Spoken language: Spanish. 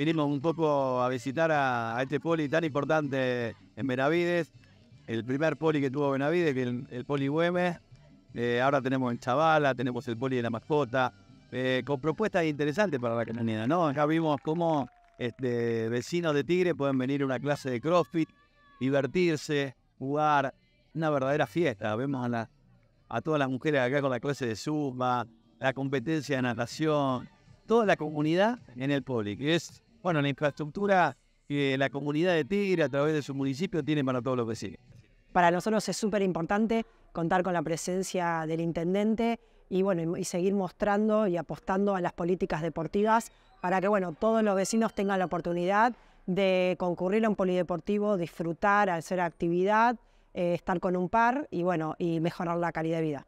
vinimos un poco a visitar a, este poli tan importante en Benavides, el primer poli que tuvo Benavides, el, el poli Güemes. Eh, ahora tenemos en Chavala, tenemos el poli de la mascota, eh, con propuestas interesantes para la comunidad. ¿no? Acá vimos cómo este, vecinos de Tigre pueden venir a una clase de CrossFit, divertirse, jugar, una verdadera fiesta. Vemos a, a todas las mujeres acá con la clase de Zumba, la competencia de natación, toda la comunidad en el poli, que es bueno, la infraestructura que eh, la comunidad de Tigre a través de su municipio tiene para todos los vecinos. Para nosotros es súper importante contar con la presencia del intendente y, bueno, y seguir mostrando y apostando a las políticas deportivas para que bueno, todos los vecinos tengan la oportunidad de concurrir a un polideportivo, disfrutar, hacer actividad, eh, estar con un par y, bueno, y mejorar la calidad de vida.